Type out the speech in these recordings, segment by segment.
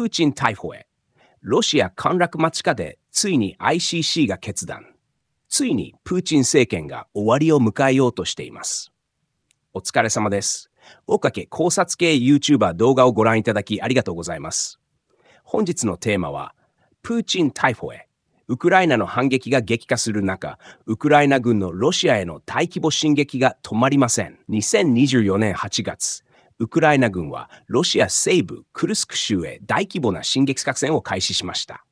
プーチン逮捕へ。ロシア陥落間近でついに ICC が決断。ついにプーチン政権が終わりを迎えようとしています。お疲れ様です。おかけ考察系 YouTuber 動画をご覧いただきありがとうございます。本日のテーマは、プーチン逮捕へ。ウクライナの反撃が激化する中、ウクライナ軍のロシアへの大規模進撃が止まりません。2024年8月、ウクライナ軍はロシア西部クルスク州へ大規模な進撃作戦を開始しました。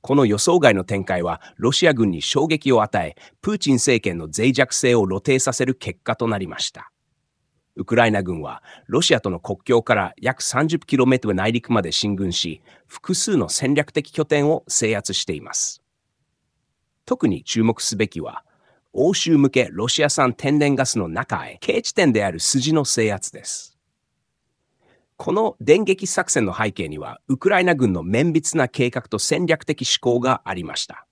この予想外の展開はロシア軍に衝撃を与え、プーチン政権の脆弱性を露呈させる結果となりました。ウクライナ軍はロシアとの国境から約 30km 内陸まで進軍し、複数の戦略的拠点を制圧しています。特に注目すべきは、欧州向けロシア産天然ガスの中へ、軽地点である筋の制圧です。この電撃作戦の背景には、ウクライナ軍の綿密な計画と戦略的思考がありました。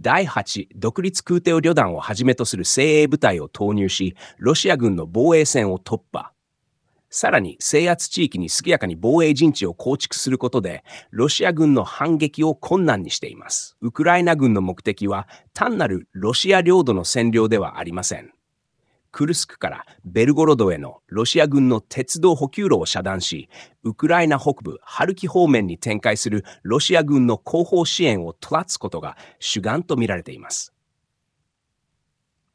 第8独立空挺旅団をはじめとする精鋭部隊を投入し、ロシア軍の防衛線を突破。さらに制圧地域に速やかに防衛陣地を構築することで、ロシア軍の反撃を困難にしています。ウクライナ軍の目的は単なるロシア領土の占領ではありません。クルスクからベルゴロドへのロシア軍の鉄道補給路を遮断し、ウクライナ北部ハルキ方面に展開するロシア軍の後方支援を取らつことが主眼とみられています。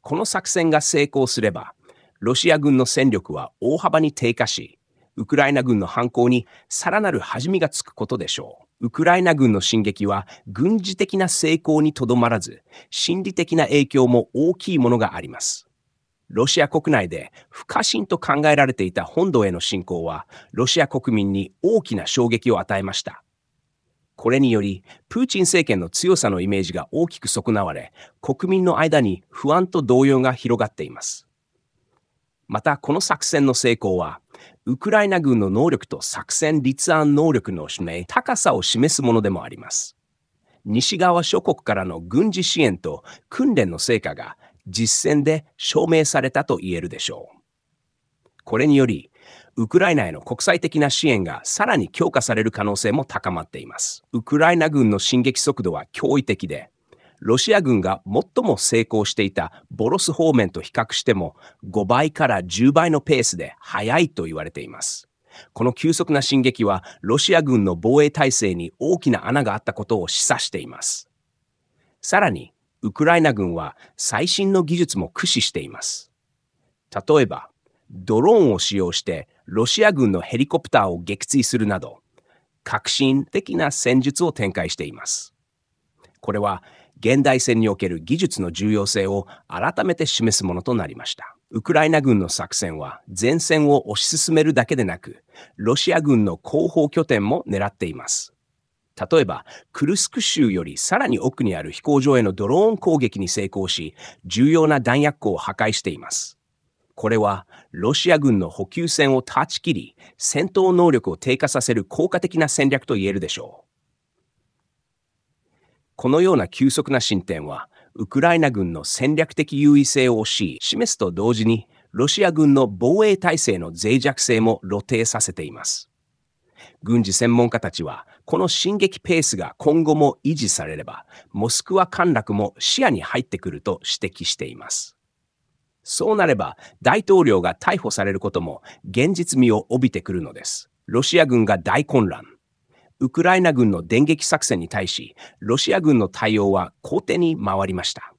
この作戦が成功すれば、ロシア軍の戦力は大幅に低下し、ウクライナ軍の反攻にさらなる弾みがつくことでしょう。ウクライナ軍の進撃は軍事的な成功にとどまらず、心理的な影響も大きいものがあります。ロシア国内で不可侵と考えられていた本土への侵攻は、ロシア国民に大きな衝撃を与えました。これにより、プーチン政権の強さのイメージが大きく損なわれ、国民の間に不安と動揺が広がっています。また、この作戦の成功は、ウクライナ軍の能力と作戦立案能力の指名、高さを示すものでもあります。西側諸国からの軍事支援と訓練の成果が実践で証明されたと言えるでしょう。これにより、ウクライナへの国際的な支援がさらに強化される可能性も高まっています。ウクライナ軍の進撃速度は驚異的で、ロシア軍が最も成功していたボロス方面と比較しても5倍から10倍のペースで速いと言われています。この急速な進撃はロシア軍の防衛体制に大きな穴があったことを示唆しています。さらに、ウクライナ軍は最新の技術も駆使しています。例えば、ドローンを使用してロシア軍のヘリコプターを撃墜するなど、革新的な戦術を展開しています。これは現代戦における技術の重要性を改めて示すものとなりました。ウクライナ軍の作戦は前線を推し進めるだけでなく、ロシア軍の後方拠点も狙っています。例えば、クルスク州よりさらに奥にある飛行場へのドローン攻撃に成功し、重要な弾薬庫を破壊しています。これは、ロシア軍の補給線を断ち切り、戦闘能力を低下させる効果的な戦略と言えるでしょう。このような急速な進展は、ウクライナ軍の戦略的優位性を推し、示すと同時に、ロシア軍の防衛体制の脆弱性も露呈させています。軍事専門家たちは、この進撃ペースが今後も維持されれば、モスクワ陥落も視野に入ってくると指摘しています。そうなれば、大統領が逮捕されることも現実味を帯びてくるのです。ロシア軍が大混乱。ウクライナ軍の電撃作戦に対し、ロシア軍の対応は後手に回りました。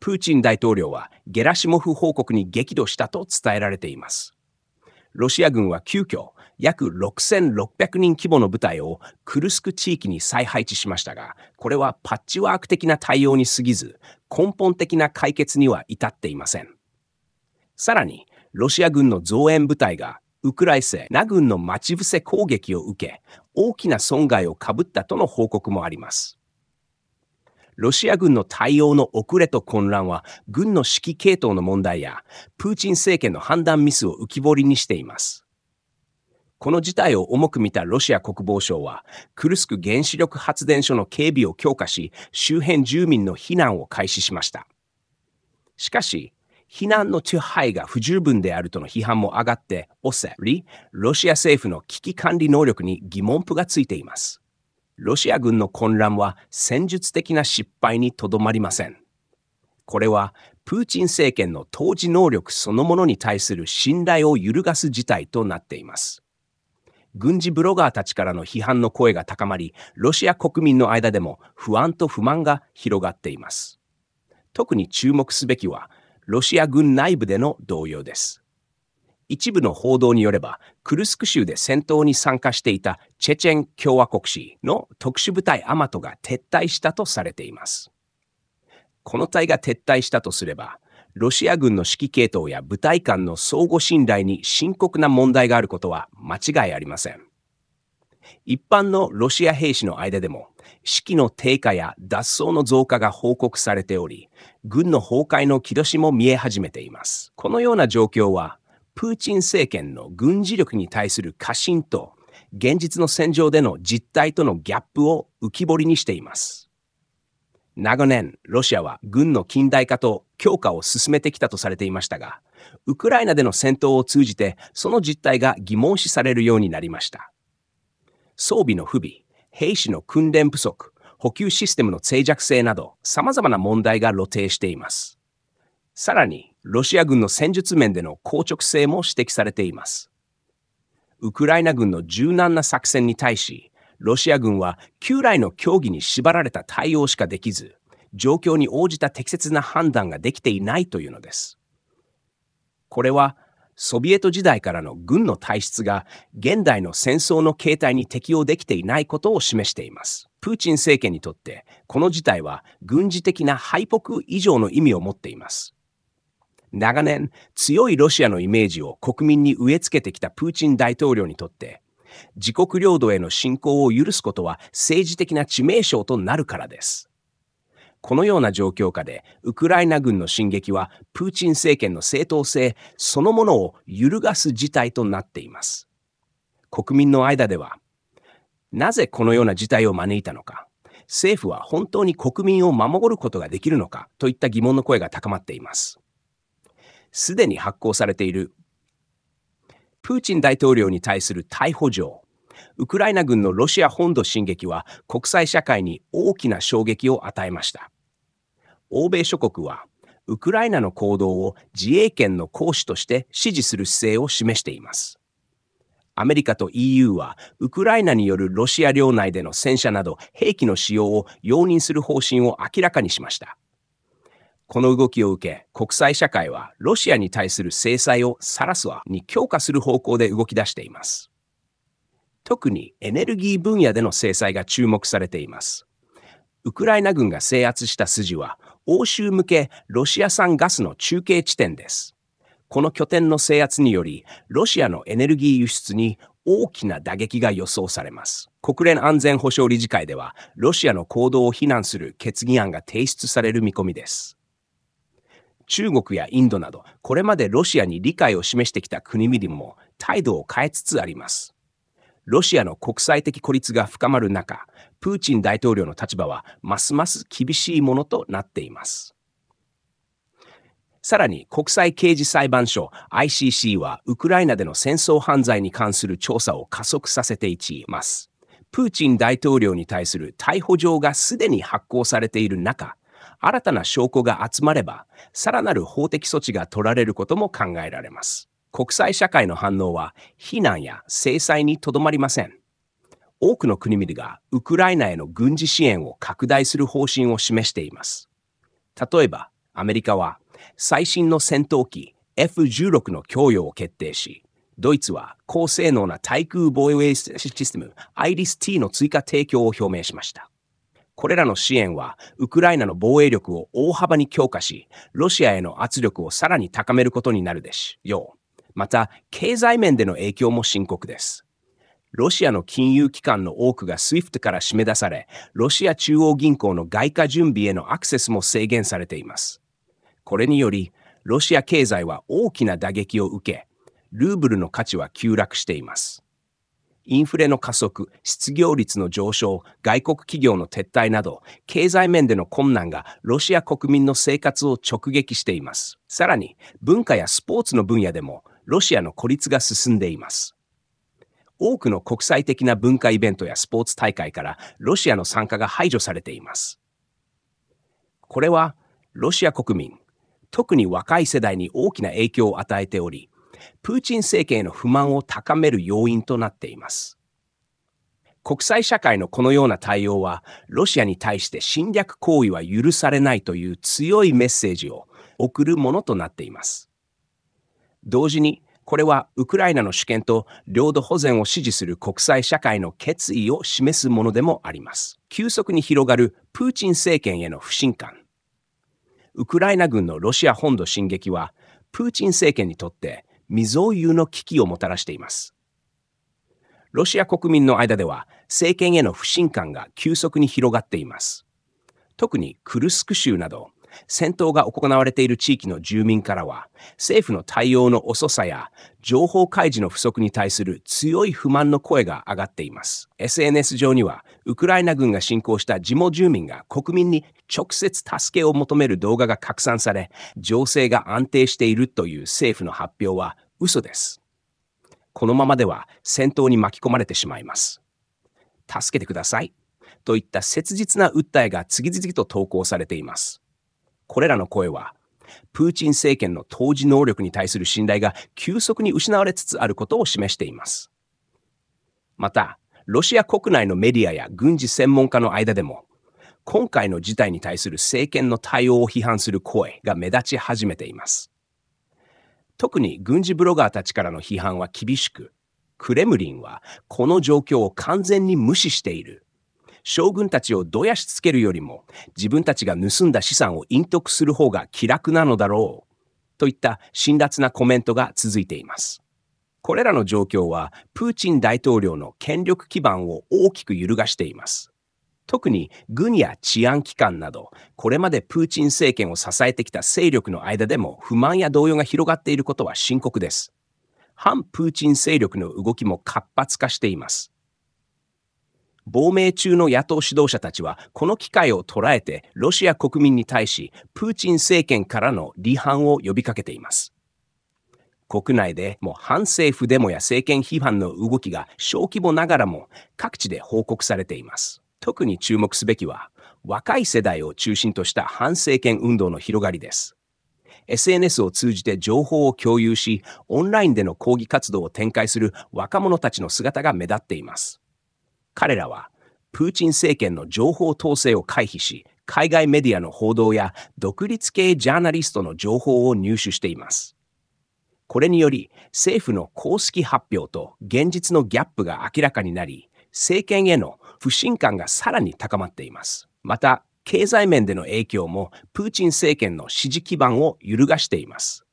プーチン大統領はゲラシモフ報告に激怒したと伝えられています。ロシア軍は急遽、約6600人規模の部隊をクルスク地域に再配置しましたが、これはパッチワーク的な対応に過ぎず、根本的な解決には至っていません。さらに、ロシア軍の増援部隊がウクライセナ軍の待ち伏せ攻撃を受け、大きな損害をかぶったとの報告もあります。ロシア軍の対応の遅れと混乱は、軍の指揮系統の問題や、プーチン政権の判断ミスを浮き彫りにしています。この事態を重く見たロシア国防省は、クルスク原子力発電所の警備を強化し、周辺住民の避難を開始しました。しかし、避難の手配が不十分であるとの批判も上がって、おせり、ロシア政府の危機管理能力に疑問符がついています。ロシア軍の混乱は戦術的な失敗にとどまりません。これはプーチン政権の統治能力そのものに対する信頼を揺るがす事態となっています。軍事ブロガーたちからの批判の声が高まり、ロシア国民の間でも不安と不満が広がっています。特に注目すべきは、ロシア軍内部での動揺です。一部の報道によれば、クルスク州で戦闘に参加していたチェチェン共和国士の特殊部隊アマトが撤退したとされています。この隊が撤退したとすれば、ロシア軍の指揮系統や部隊間の相互信頼に深刻な問題があることは間違いありません。一般のロシア兵士の間でも、士気の低下や脱走の増加が報告されており、軍の崩壊の兆しも見え始めています。このような状況は、プーチン政権の軍事力に対する過信と、現実の戦場での実態とのギャップを浮き彫りにしています。長年、ロシアは軍の近代化と強化を進めてきたとされていましたが、ウクライナでの戦闘を通じてその実態が疑問視されるようになりました。装備の不備、兵士の訓練不足、補給システムの脆弱性など様々な問題が露呈しています。さらに、ロシア軍の戦術面での硬直性も指摘されています。ウクライナ軍の柔軟な作戦に対し、ロシア軍は旧来の協議に縛られた対応しかできず、状況に応じた適切な判断ができていないというのです。これはソビエト時代からの軍の体質が現代の戦争の形態に適応できていないことを示しています。プーチン政権にとってこの事態は軍事的な敗北以上の意味を持っています。長年強いロシアのイメージを国民に植え付けてきたプーチン大統領にとって自国領土への侵攻を許すことは政治的な致命傷となるからです。このような状況下で、ウクライナ軍の進撃は、プーチン政権の正当性そのものを揺るがす事態となっています。国民の間では、なぜこのような事態を招いたのか、政府は本当に国民を守ることができるのかといった疑問の声が高まっています。すでに発行されている、プーチン大統領に対する逮捕状、ウクライナ軍のロシア本土進撃は国際社会に大きな衝撃を与えました。欧米諸国は、ウクライナの行動を自衛権の行使として支持する姿勢を示しています。アメリカと EU は、ウクライナによるロシア領内での戦車など兵器の使用を容認する方針を明らかにしました。この動きを受け、国際社会はロシアに対する制裁をさらすワに強化する方向で動き出しています。特にエネルギー分野での制裁が注目されています。ウクライナ軍が制圧した筋は、欧州向けロシア産ガスの中継地点です。この拠点の制圧により、ロシアのエネルギー輸出に大きな打撃が予想されます。国連安全保障理事会では、ロシアの行動を非難する決議案が提出される見込みです。中国やインドなど、これまでロシアに理解を示してきた国々も態度を変えつつあります。ロシアの国際的孤立が深まる中、プーチン大統領の立場はますます厳しいものとなっています。さらに国際刑事裁判所 ICC はウクライナでの戦争犯罪に関する調査を加速させていきます。プーチン大統領に対する逮捕状がすでに発行されている中、新たな証拠が集まれば、さらなる法的措置が取られることも考えられます。国際社会の反応は非難や制裁にとどまりません。多くの国々がウクライナへの軍事支援を拡大する方針を示しています。例えば、アメリカは最新の戦闘機 F16 の供与を決定し、ドイツは高性能な対空防衛システム IRIS-T の追加提供を表明しました。これらの支援は、ウクライナの防衛力を大幅に強化し、ロシアへの圧力をさらに高めることになるでしょう。また、経済面での影響も深刻です。ロシアの金融機関の多くが SWIFT から締め出され、ロシア中央銀行の外貨準備へのアクセスも制限されています。これにより、ロシア経済は大きな打撃を受け、ルーブルの価値は急落しています。インフレの加速、失業率の上昇、外国企業の撤退など、経済面での困難がロシア国民の生活を直撃しています。さらに、文化やスポーツの分野でも、ロシアの孤立が進んでいます。多くの国際的な文化イベントやスポーツ大会からロシアの参加が排除されています。これはロシア国民、特に若い世代に大きな影響を与えており、プーチン政権への不満を高める要因となっています。国際社会のこのような対応は、ロシアに対して侵略行為は許されないという強いメッセージを送るものとなっています。同時に、これはウクライナの主権と領土保全を支持する国際社会の決意を示すものでもあります。急速に広がるプーチン政権への不信感。ウクライナ軍のロシア本土進撃は、プーチン政権にとって未曾有の危機をもたらしています。ロシア国民の間では政権への不信感が急速に広がっています。特にクルスク州など戦闘が行われている地域の住民からは、政府の対応の遅さや情報開示の不足に対する強い不満の声が上がっています。SNS 上には、ウクライナ軍が侵攻した地元住民が国民に直接助けを求める動画が拡散され、情勢が安定しているという政府の発表は嘘です。このままでは戦闘に巻き込まれてしまいます。助けてください。といった切実な訴えが次々と投稿されています。これらの声は、プーチン政権の当時能力に対する信頼が急速に失われつつあることを示しています。また、ロシア国内のメディアや軍事専門家の間でも、今回の事態に対する政権の対応を批判する声が目立ち始めています。特に軍事ブロガーたちからの批判は厳しく、クレムリンはこの状況を完全に無視している将軍たちをどやしつけるよりも、自分たちが盗んだ資産を隠匿する方が気楽なのだろう、といった辛辣なコメントが続いています。これらの状況は、プーチン大統領の権力基盤を大きく揺るがしています。特に軍や治安機関など、これまでプーチン政権を支えてきた勢力の間でも不満や動揺が広がっていることは深刻です。反プーチン勢力の動きも活発化しています。亡命中の野党指導者たちは、この機会を捉えて、ロシア国民に対し、プーチン政権からの離反を呼びかけています。国内でも反政府デモや政権批判の動きが小規模ながらも各地で報告されています。特に注目すべきは、若い世代を中心とした反政権運動の広がりです。SNS を通じて情報を共有し、オンラインでの抗議活動を展開する若者たちの姿が目立っています。彼らは、プーチン政権の情報統制を回避し、海外メディアの報道や独立系ジャーナリストの情報を入手しています。これにより、政府の公式発表と現実のギャップが明らかになり、政権への不信感がさらに高まっています。また、経済面での影響もプーチン政権の支持基盤を揺るがしています。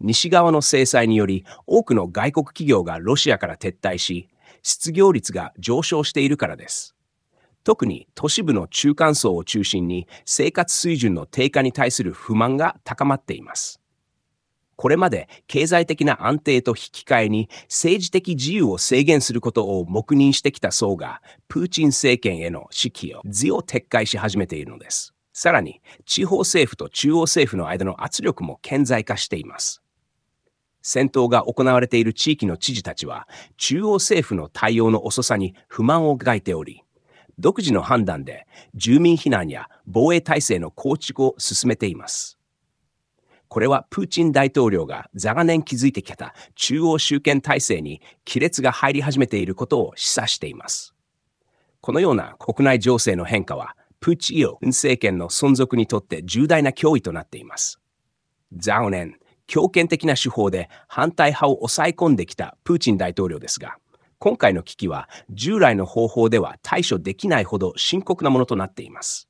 西側の制裁により多くの外国企業がロシアから撤退し、失業率が上昇しているからです。特に都市部の中間層を中心に生活水準の低下に対する不満が高まっています。これまで経済的な安定と引き換えに政治的自由を制限することを黙認してきた層がプーチン政権への指揮を図を撤回し始めているのです。さらに地方政府と中央政府の間の圧力も顕在化しています。戦闘が行われている地域の知事たちは、中央政府の対応の遅さに不満を抱いており、独自の判断で住民避難や防衛体制の構築を進めています。これはプーチン大統領が長年築いてきた中央集権体制に亀裂が入り始めていることを示唆しています。このような国内情勢の変化は、プーチン政権の存続にとって重大な脅威となっています。残念、強権的な手法で反対派を抑え込んできたプーチン大統領ですが、今回の危機は従来の方法では対処できないほど深刻なものとなっています。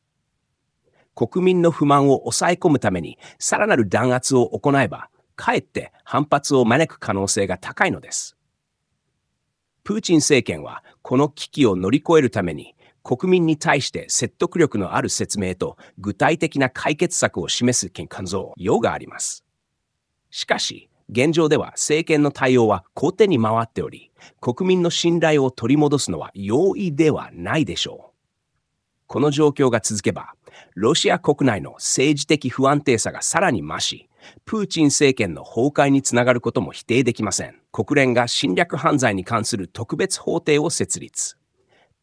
国民の不満を抑え込むためにさらなる弾圧を行えば、かえって反発を招く可能性が高いのです。プーチン政権はこの危機を乗り越えるために国民に対して説得力のある説明と具体的な解決策を示す見解像用があります。しかし、現状では政権の対応は後手に回っており、国民の信頼を取り戻すのは容易ではないでしょう。この状況が続けば、ロシア国内の政治的不安定さがさらに増し、プーチン政権の崩壊につながることも否定できません。国連が侵略犯罪に関する特別法廷を設立。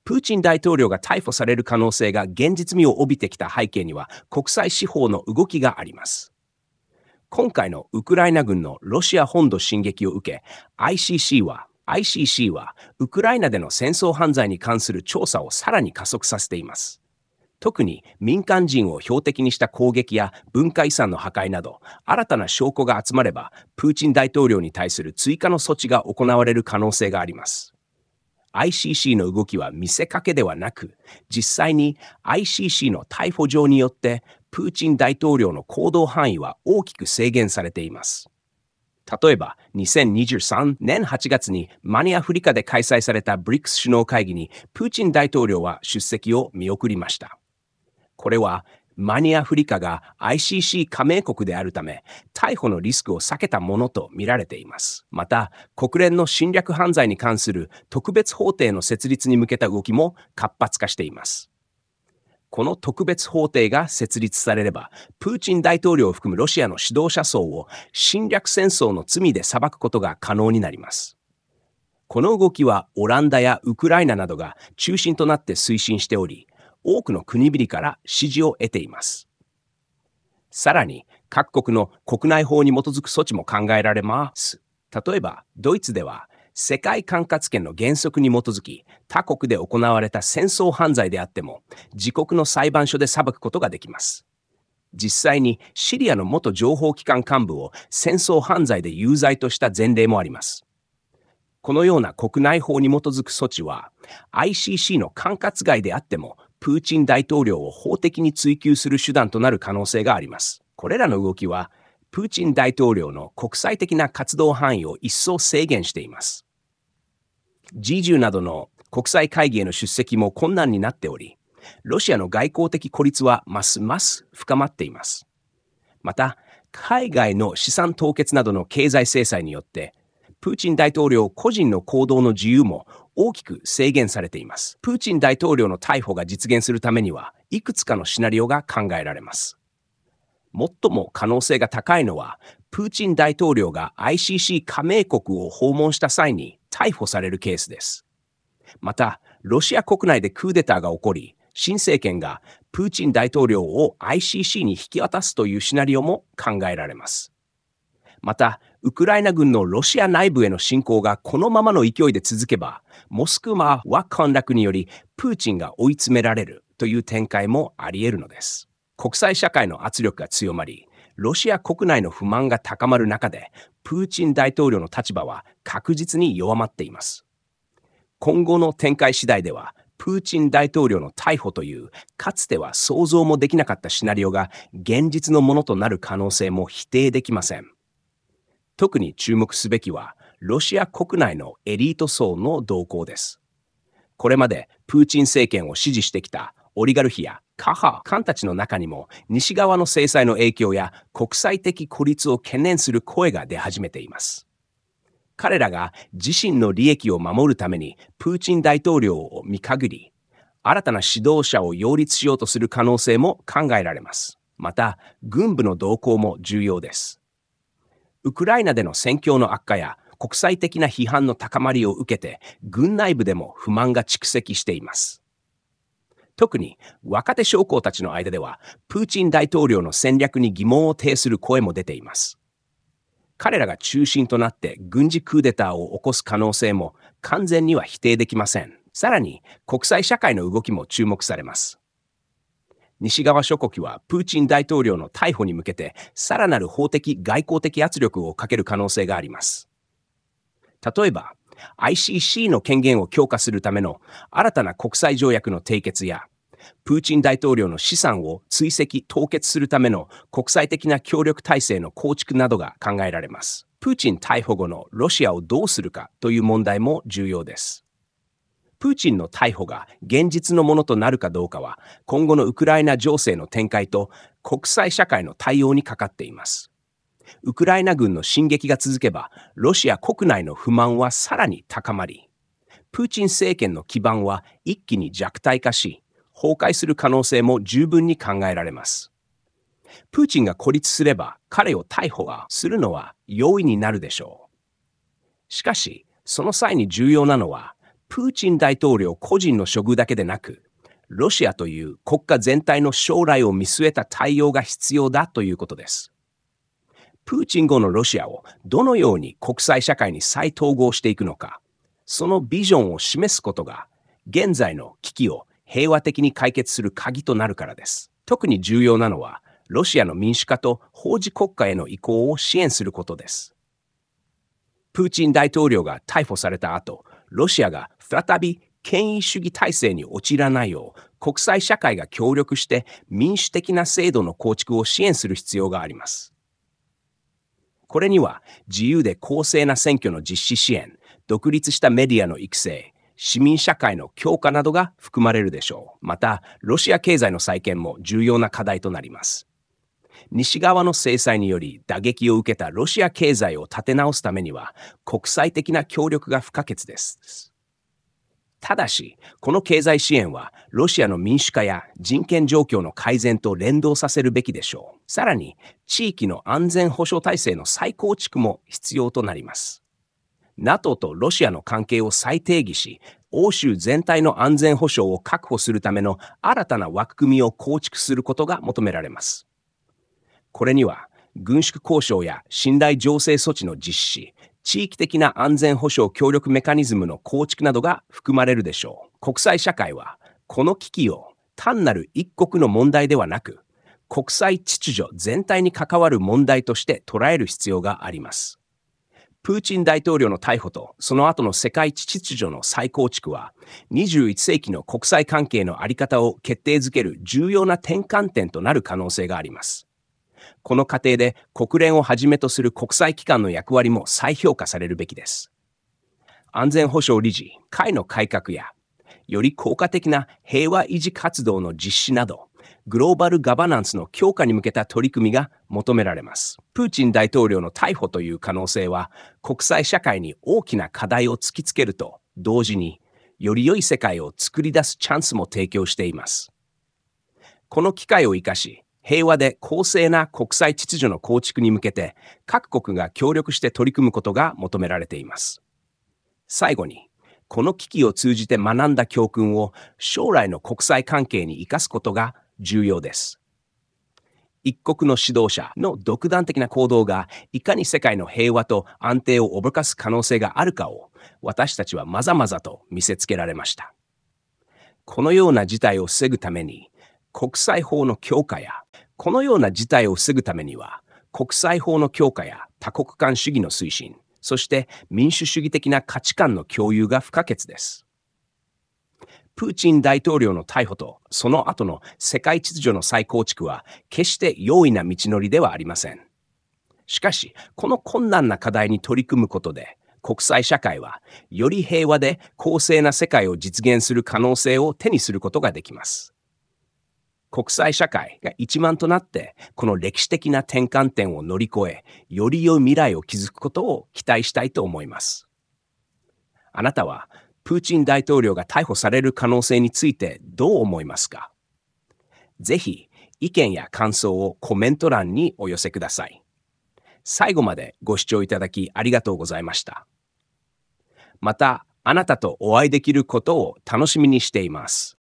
プーチン大統領が逮捕される可能性が現実味を帯びてきた背景には国際司法の動きがあります。今回のウクライナ軍のロシア本土進撃を受け、ICC は ICC はウクライナでの戦争犯罪に関する調査をさらに加速させています。特に民間人を標的にした攻撃や文化遺産の破壊など新たな証拠が集まればプーチン大統領に対する追加の措置が行われる可能性があります。ICC の動きは見せかけではなく、実際に ICC の逮捕状によってプーチン大統領の行動範囲は大きく制限されています。例えば、2023年8月にマニアフリカで開催された BRICS 首脳会議にプーチン大統領は出席を見送りました。これは、マニアフリカが ICC 加盟国であるため、逮捕のリスクを避けたものとみられています。また、国連の侵略犯罪に関する特別法廷の設立に向けた動きも活発化しています。この特別法廷が設立されれば、プーチン大統領を含むロシアの指導者層を侵略戦争の罪で裁くことが可能になります。この動きはオランダやウクライナなどが中心となって推進しており、多くの国々から支持を得ています。さらに、各国の国内法に基づく措置も考えられます。例えば、ドイツでは世界管轄権の原則に基づき、他国で行われた戦争犯罪であっても、自国の裁判所で裁くことができます。実際にシリアの元情報機関幹部を戦争犯罪で有罪とした前例もあります。このような国内法に基づく措置は、ICC の管轄外であっても、プーチン大統領を法的に追及する手段となる可能性があります。これらの動きは、プーチン大統領の国際的な活動範囲を一層制限しています。G10 などの国際会議への出席も困難になっており、ロシアの外交的孤立はますます深まっています。また、海外の資産凍結などの経済制裁によって、プーチン大統領個人の行動の自由も大きく制限されています。プーチン大統領の逮捕が実現するためには、いくつかのシナリオが考えられます。最も可能性が高いのは、プーチン大統領が ICC 加盟国を訪問した際に逮捕されるケースです。また、ロシア国内でクーデターが起こり、新政権がプーチン大統領を ICC に引き渡すというシナリオも考えられます。また、ウクライナ軍のロシア内部への侵攻がこのままの勢いで続けば、モスクマは陥落によりプーチンが追い詰められるという展開もあり得るのです。国際社会の圧力が強まり、ロシア国内の不満が高まる中で、プーチン大統領の立場は確実に弱まっています。今後の展開次第では、プーチン大統領の逮捕という、かつては想像もできなかったシナリオが現実のものとなる可能性も否定できません。特に注目すべきは、ロシア国内のエリート層の動向です。これまでプーチン政権を支持してきたオリガルヒやカハ、カンたちの中にも、西側の制裁の影響や国際的孤立を懸念する声が出始めています。彼らが自身の利益を守るためにプーチン大統領を見限り、新たな指導者を擁立しようとする可能性も考えられます。また、軍部の動向も重要です。ウクライナでの戦況の悪化や国際的な批判の高まりを受けて、軍内部でも不満が蓄積しています。特に若手将校たちの間では、プーチン大統領の戦略に疑問を呈する声も出ています。彼らが中心となって軍事クーデターを起こす可能性も完全には否定できません。さらに国際社会の動きも注目されます。西側諸国はプーチン大統領の逮捕に向けてさらなる法的外交的圧力をかける可能性があります。例えば、ICC の権限を強化するための新たな国際条約の締結や、プーチン大統領の資産を追跡・凍結するための国際的な協力体制の構築などが考えられます。プーチン逮捕後のロシアをどうするかという問題も重要です。プーチンの逮捕が現実のものとなるかどうかは、今後のウクライナ情勢の展開と国際社会の対応にかかっています。ウクライナ軍の進撃が続けば、ロシア国内の不満はさらに高まり、プーチン政権の基盤は一気に弱体化し、崩壊する可能性も十分に考えられます。プーチンが孤立すれば彼を逮捕がするのは容易になるでしょう。しかし、その際に重要なのは、プーチン大統領個人の処遇だけでなく、ロシアという国家全体の将来を見据えた対応が必要だということです。プーチン後のロシアをどのように国際社会に再統合していくのか、そのビジョンを示すことが、現在の危機を平和的に解決する鍵となるからです。特に重要なのは、ロシアの民主化と法治国家への移行を支援することです。プーチン大統領が逮捕された後、ロシアが再び権威主義体制に陥らないよう、国際社会が協力して民主的な制度の構築を支援する必要があります。これには自由で公正な選挙の実施支援、独立したメディアの育成、市民社会の強化などが含まれるでしょう。また、ロシア経済の再建も重要な課題となります。西側の制裁により打撃を受けたロシア経済を立て直すためには国際的な協力が不可欠です。ただし、この経済支援は、ロシアの民主化や人権状況の改善と連動させるべきでしょう。さらに、地域の安全保障体制の再構築も必要となります。NATO とロシアの関係を再定義し、欧州全体の安全保障を確保するための新たな枠組みを構築することが求められます。これには、軍縮交渉や信頼醸成措置の実施、地域的な安全保障協力メカニズムの構築などが含まれるでしょう。国際社会は、この危機を単なる一国の問題ではなく、国際秩序全体に関わる問題として捉える必要があります。プーチン大統領の逮捕とその後の世界秩序の再構築は、21世紀の国際関係のあり方を決定づける重要な転換点となる可能性があります。この過程で国連をはじめとする国際機関の役割も再評価されるべきです。安全保障理事会の改革や、より効果的な平和維持活動の実施など、グローバルガバナンスの強化に向けた取り組みが求められます。プーチン大統領の逮捕という可能性は、国際社会に大きな課題を突きつけると同時に、より良い世界を作り出すチャンスも提供しています。この機会を生かし、平和で公正な国際秩序の構築に向けて各国が協力して取り組むことが求められています。最後に、この危機を通じて学んだ教訓を将来の国際関係に生かすことが重要です。一国の指導者の独断的な行動がいかに世界の平和と安定を脅かす可能性があるかを私たちはまざまざと見せつけられました。このような事態を防ぐために国際法の強化や、このような事態を防ぐためには、国際法の強化や多国間主義の推進、そして民主主義的な価値観の共有が不可欠です。プーチン大統領の逮捕とその後の世界秩序の再構築は決して容易な道のりではありません。しかし、この困難な課題に取り組むことで、国際社会はより平和で公正な世界を実現する可能性を手にすることができます。国際社会が一丸となって、この歴史的な転換点を乗り越え、より良い未来を築くことを期待したいと思います。あなたは、プーチン大統領が逮捕される可能性についてどう思いますかぜひ、意見や感想をコメント欄にお寄せください。最後までご視聴いただきありがとうございました。また、あなたとお会いできることを楽しみにしています。